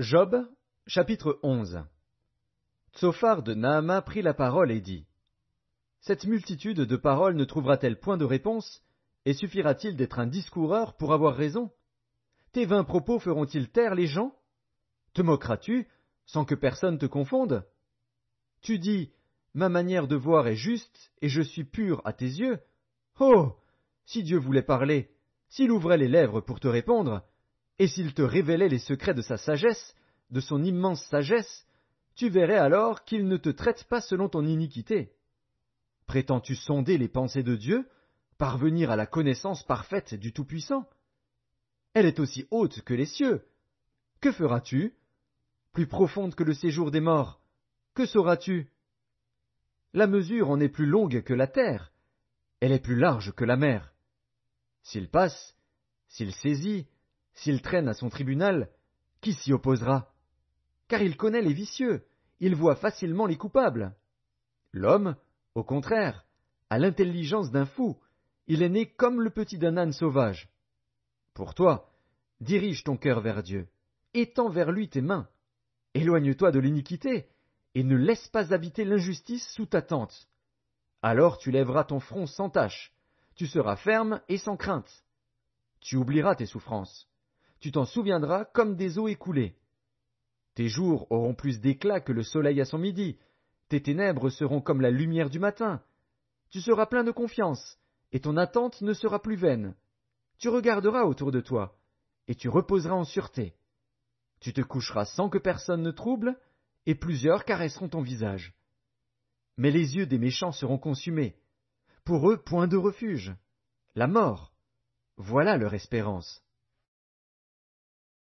Job, chapitre 11 Tsophar de Naama prit la parole et dit Cette multitude de paroles ne trouvera-t-elle point de réponse, et suffira-t-il d'être un discoureur pour avoir raison Tes vingt propos feront-ils taire les gens Te moqueras-tu, sans que personne te confonde Tu dis Ma manière de voir est juste, et je suis pur à tes yeux. Oh Si Dieu voulait parler, s'il ouvrait les lèvres pour te répondre, et s'il te révélait les secrets de sa sagesse, de son immense sagesse, tu verrais alors qu'il ne te traite pas selon ton iniquité. Prétends-tu sonder les pensées de Dieu, parvenir à la connaissance parfaite du Tout-Puissant Elle est aussi haute que les cieux. Que feras-tu Plus profonde que le séjour des morts, que sauras-tu La mesure en est plus longue que la terre, elle est plus large que la mer. S'il passe, s'il saisit, s'il traîne à son tribunal, qui s'y opposera Car il connaît les vicieux, il voit facilement les coupables. L'homme, au contraire, a l'intelligence d'un fou, il est né comme le petit d'un âne sauvage. Pour toi, dirige ton cœur vers Dieu, étends vers lui tes mains, éloigne-toi de l'iniquité, et ne laisse pas habiter l'injustice sous ta tente. Alors tu lèveras ton front sans tache, tu seras ferme et sans crainte. Tu oublieras tes souffrances, tu t'en souviendras comme des eaux écoulées. Tes jours auront plus d'éclat que le soleil à son midi, tes ténèbres seront comme la lumière du matin. Tu seras plein de confiance, et ton attente ne sera plus vaine. Tu regarderas autour de toi, et tu reposeras en sûreté. Tu te coucheras sans que personne ne trouble, et plusieurs caresseront ton visage. Mais les yeux des méchants seront consumés. Pour eux, point de refuge. La mort. Voilà leur espérance.